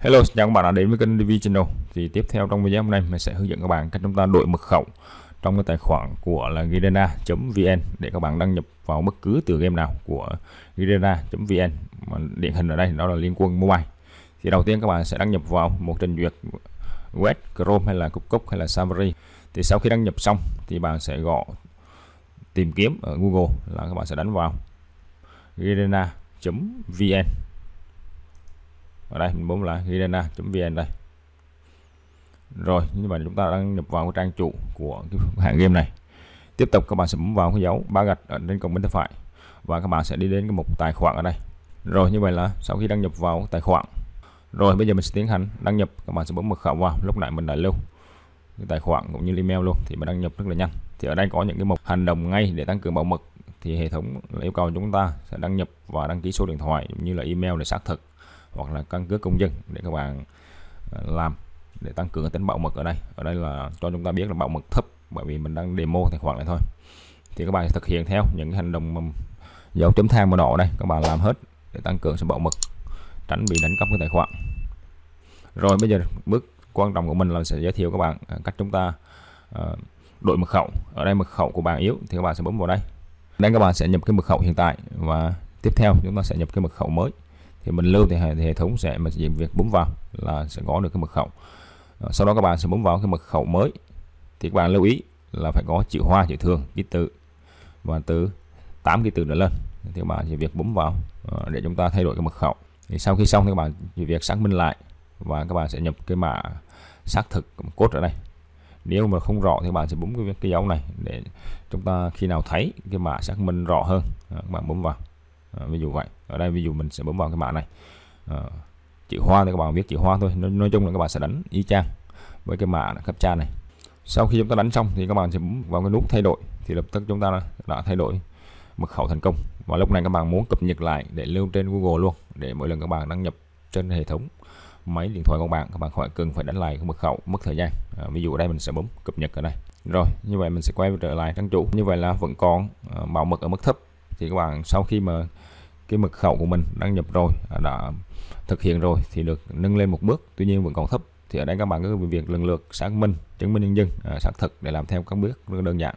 Hello, chào các bạn đã đến với kênh DV Channel. Thì tiếp theo trong video hôm nay mình sẽ hướng dẫn các bạn cách chúng ta đổi mật khẩu trong cái tài khoản của là girena.vn để các bạn đăng nhập vào bất cứ từ game nào của girena.vn mà điển hình ở đây đó là Liên Quân Mobile. Thì đầu tiên các bạn sẽ đăng nhập vào một trình duyệt web Chrome hay là Cúc Cúc hay là Safari. Thì sau khi đăng nhập xong thì bạn sẽ gõ tìm kiếm ở Google là các bạn sẽ đánh vào girena.vn ở đây mình bấm lại grena.vn đây rồi như vậy chúng ta đang nhập vào cái trang chủ của cái hãng game này tiếp tục các bạn sẽ bấm vào cái dấu ba gạch ở trên cổng bên tay phải và các bạn sẽ đi đến cái mục tài khoản ở đây rồi như vậy là sau khi đăng nhập vào tài khoản rồi bây giờ mình sẽ tiến hành đăng nhập các bạn sẽ bấm mật khẩu vào lúc nãy mình đã lưu cái tài khoản cũng như email luôn thì mình đăng nhập rất là nhanh thì ở đây có những cái mục hành động ngay để tăng cường bảo mật thì hệ thống yêu cầu chúng ta sẽ đăng nhập và đăng ký số điện thoại cũng như là email để xác thực hoặc là căn cước công dân để các bạn ờ, làm để tăng cường tính bảo mật ở đây ở đây là cho chúng ta biết là bảo mật thấp bởi vì mình đang demo tài khoản này thôi thì các bạn thực hiện theo những hành động dấu chấm than màu đỏ đây các bạn làm hết để tăng cường sự bảo mật tránh bị đánh cắp cái tài khoản rồi bây giờ bước quan trọng của mình là sẽ giới thiệu các bạn ờ, cách chúng ta ờ, đổi mật khẩu ở đây mật khẩu của bạn yếu thì các bạn sẽ bấm vào đây đây các bạn sẽ nhập cái mật khẩu hiện tại và tiếp theo chúng ta sẽ nhập cái mật khẩu mới thì mình lưu thì hệ, thì hệ thống sẽ mình chỉ việc bấm vào là sẽ có được cái mật khẩu ờ, sau đó các bạn sẽ bấm vào cái mật khẩu mới thì các bạn lưu ý là phải có chữ hoa chữ thường ký tự và từ 8 ký tự trở lên thì các bạn chỉ việc bấm vào ờ, để chúng ta thay đổi cái mật khẩu thì sau khi xong thì các bạn chỉ việc xác minh lại và các bạn sẽ nhập cái mã xác thực cốt ở đây nếu mà không rõ thì bạn sẽ bấm cái, cái dấu này để chúng ta khi nào thấy cái mã xác minh rõ hơn ờ, các bạn bấm vào Ờ, ví dụ vậy ở đây ví dụ mình sẽ bấm vào cái mã này à, chữ hoa thì các bạn viết chữ hoa thôi nói, nói chung là các bạn sẽ đánh y chang với cái mã captcha này sau khi chúng ta đánh xong thì các bạn sẽ bấm vào cái nút thay đổi thì lập tức chúng ta đã thay đổi mật khẩu thành công và lúc này các bạn muốn cập nhật lại để lưu trên Google luôn để mỗi lần các bạn đăng nhập trên hệ thống máy điện thoại của bạn các bạn khỏi cần phải đánh lại cái mật khẩu mất thời gian à, ví dụ ở đây mình sẽ bấm cập nhật ở đây rồi như vậy mình sẽ quay trở lại trang chủ như vậy là vẫn còn à, bảo mật ở mức thấp thì các bạn sau khi mà cái mật khẩu của mình đăng nhập rồi à, đã thực hiện rồi thì được nâng lên một bước tuy nhiên vẫn còn thấp thì ở đây các bạn cứ việc lần lượt xác minh chứng minh nhân dân à, xác thực để làm theo các bước đơn giản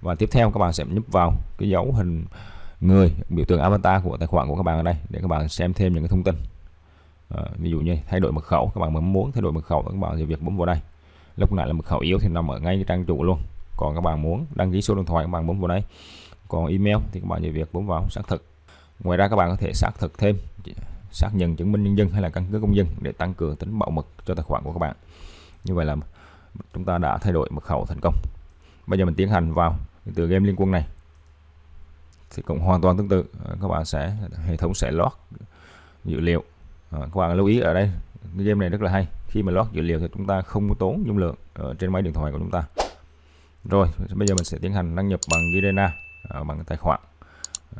và tiếp theo các bạn sẽ nhấp vào cái dấu hình người biểu tượng avatar của tài khoản của các bạn ở đây để các bạn xem thêm những cái thông tin à, ví dụ như thay đổi mật khẩu các bạn mà muốn thay đổi mật khẩu các bạn thì việc bấm vào đây lúc nãy là mật khẩu yếu thì nằm ở ngay cái trang chủ luôn còn các bạn muốn đăng ký số điện thoại các bạn bấm vào đây còn email thì các bạn nhờ việc bấm vào xác thực ngoài ra các bạn có thể xác thực thêm xác nhận chứng minh nhân dân hay là căn cước công dân để tăng cường tính bảo mật cho tài khoản của các bạn như vậy là chúng ta đã thay đổi mật khẩu thành công bây giờ mình tiến hành vào từ game liên quân này thì cũng hoàn toàn tương tự các bạn sẽ hệ thống sẽ lót dữ liệu à, các bạn lưu ý ở đây cái game này rất là hay khi mà lót dữ liệu thì chúng ta không tốn dung lượng ở trên máy điện thoại của chúng ta rồi bây giờ mình sẽ tiến hành đăng nhập bằng garena À, bằng tài khoản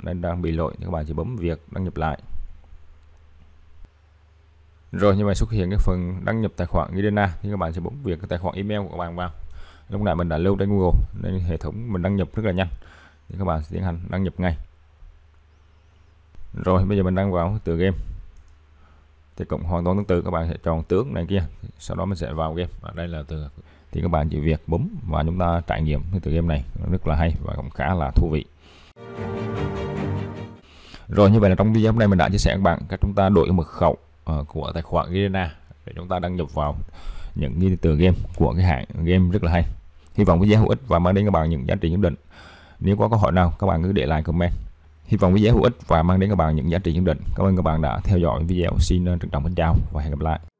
đang đang bị lỗi thì các bạn chỉ bấm việc đăng nhập lại rồi như vậy xuất hiện cái phần đăng nhập tài khoản Gidena thì các bạn sẽ bấm việc cái tài khoản email của các bạn vào lúc nãy mình đã lưu trên Google nên hệ thống mình đăng nhập rất là nhanh thì các bạn sẽ tiến hành đăng nhập ngay rồi bây giờ mình đang vào từ game thì cũng hoàn toàn tương tự các bạn sẽ chọn tướng này kia sau đó mình sẽ vào game và đây là từ thì các bạn chỉ việc bấm và chúng ta trải nghiệm cái tựa game này rất là hay và cũng khá là thú vị rồi như vậy là trong video hôm nay mình đã chia sẻ các bạn cách chúng ta đổi mật khẩu ờ, của tài khoản Garena để chúng ta đăng nhập vào những cái tựa game của cái hãng game rất là hay hy vọng video hữu ích và mang đến các bạn những giá trị nhất định nếu có câu hỏi nào các bạn cứ để lại comment hy vọng video hữu ích và mang đến các bạn những giá trị nhất định cảm ơn các bạn đã theo dõi video xin trân trọng kính chào và hẹn gặp lại